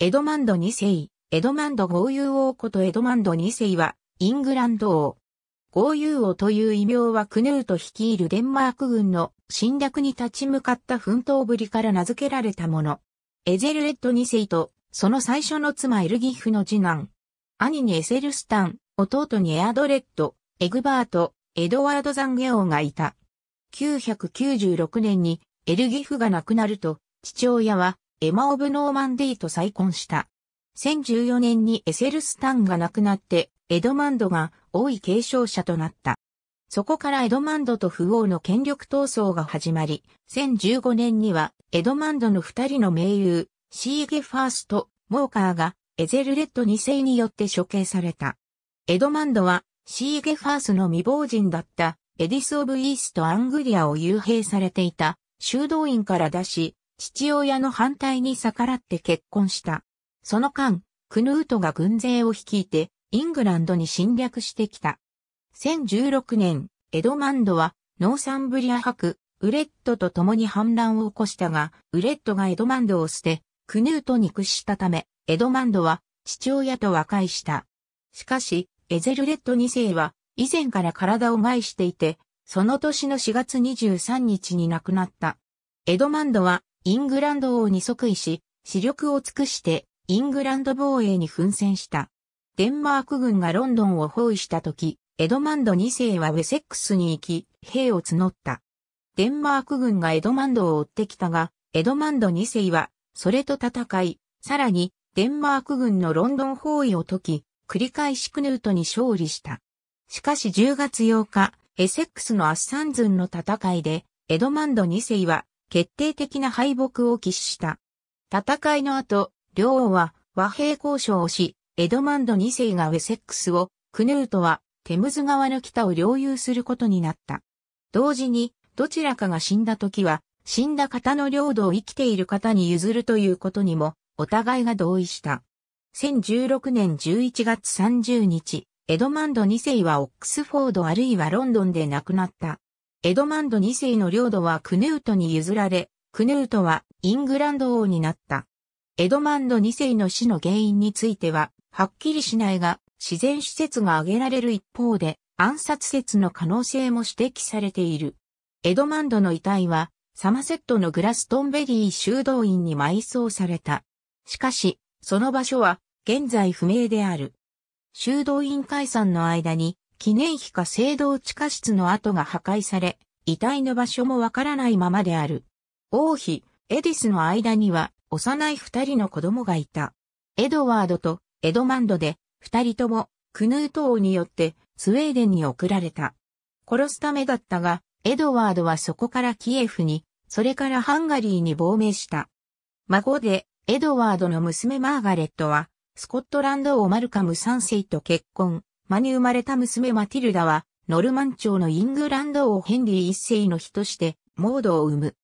エドマンド2世、エドマンド豪遊王ことエドマンド2世は、イングランド王。豪遊王という異名はクヌート率いるデンマーク軍の侵略に立ち向かった奮闘ぶりから名付けられたもの。エゼルレッド2世と、その最初の妻エルギフの次男。兄にエセルスタン、弟にエアドレッド、エグバート、エドワード・ザンゲオがいた。996年にエルギフが亡くなると、父親はエマ・オブ・ノーマンディと再婚した。1014年にエセルスタンが亡くなって、エドマンドが王位継承者となった。そこからエドマンドと不王の権力闘争が始まり、1015年にはエドマンドの二人の盟友、シーゲファースト、モーカーがエゼルレッド2世によって処刑された。エドマンドはシーゲファースの未亡人だったエディス・オブ・イースト・アングリアを幽閉されていた修道院から出し、父親の反対に逆らって結婚した。その間、クヌートが軍勢を率いて、イングランドに侵略してきた。1016年、エドマンドは、ノーサンブリア博、ウレットと共に反乱を起こしたが、ウレットがエドマンドを捨て、クヌートに屈したため、エドマンドは、父親と和解した。しかし、エゼルレット2世は、以前から体を害していて、その年の4月23日に亡くなった。エドマンドは、イングランド王に即位し、死力を尽くしてイングランド防衛に奮戦した。デンマーク軍がロンドンを包囲した時、エドマンド2世はウェセックスに行き、兵を募った。デンマーク軍がエドマンドを追ってきたが、エドマンド2世は、それと戦い、さらに、デンマーク軍のロンドン包囲を解き、繰り返しクヌートに勝利した。しかし10月8日、エセックスのアッサンズンの戦いで、エドマンド2世は、決定的な敗北を喫した。戦いの後、両王は和平交渉をし、エドマンド2世がウェセックスを、クヌートはテムズ川の北を領有することになった。同時に、どちらかが死んだ時は、死んだ方の領土を生きている方に譲るということにも、お互いが同意した。1016年11月30日、エドマンド2世はオックスフォードあるいはロンドンで亡くなった。エドマンド2世の領土はクヌートに譲られ、クヌートはイングランド王になった。エドマンド2世の死の原因については、はっきりしないが、自然施設が挙げられる一方で、暗殺説の可能性も指摘されている。エドマンドの遺体は、サマセットのグラストンベリー修道院に埋葬された。しかし、その場所は現在不明である。修道院解散の間に記念碑か聖堂地下室の跡が破壊され、遺体の場所もわからないままである。王妃、エディスの間には幼い二人の子供がいた。エドワードとエドマンドで、二人ともクヌート王によってスウェーデンに送られた。殺すためだったが、エドワードはそこからキエフに、それからハンガリーに亡命した。孫で、エドワードの娘マーガレットは、スコットランド王マルカム3世と結婚。間に生まれた娘マティルダは、ノルマン朝のイングランド王ヘンリー一世の日として、モードを生む。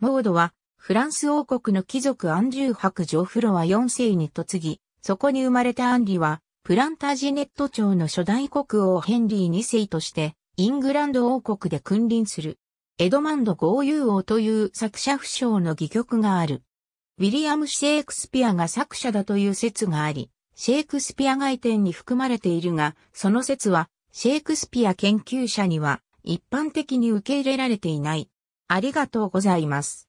モードは、フランス王国の貴族アンジュー伯ジョフロア四世に嫁ぎ、そこに生まれたアンリは、プランタジネット朝の初代国王ヘンリー二世として、イングランド王国で君臨する。エドマンド豪遊王という作者不詳の戯曲がある。ウィリアム・シェイクスピアが作者だという説があり、シェイクスピア外典に含まれているが、その説は、シェイクスピア研究者には一般的に受け入れられていない。ありがとうございます。